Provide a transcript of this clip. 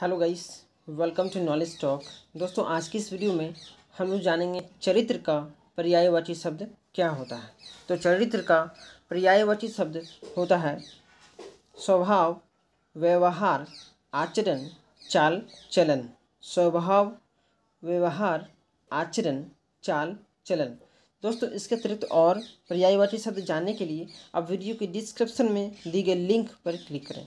hello guys welcome to knowledge talk दोस्तों आज की इस वीडियो में हम लोग जानेंगे चरित्र का पर्यायवाची शब्द क्या होता है तो चरित्र का पर्यायवाची शब्द होता है स्वभाव व्यवहार आचरण चाल चलन स्वभाव व्यवहार आचरण चाल चलन दोस्तों इसके अतिरिक्त और पर्यायवाची शब्द जानने के लिए आप वीडियो के डिस्क्रिप्शन में दी गई लिंक पर क्लिक करें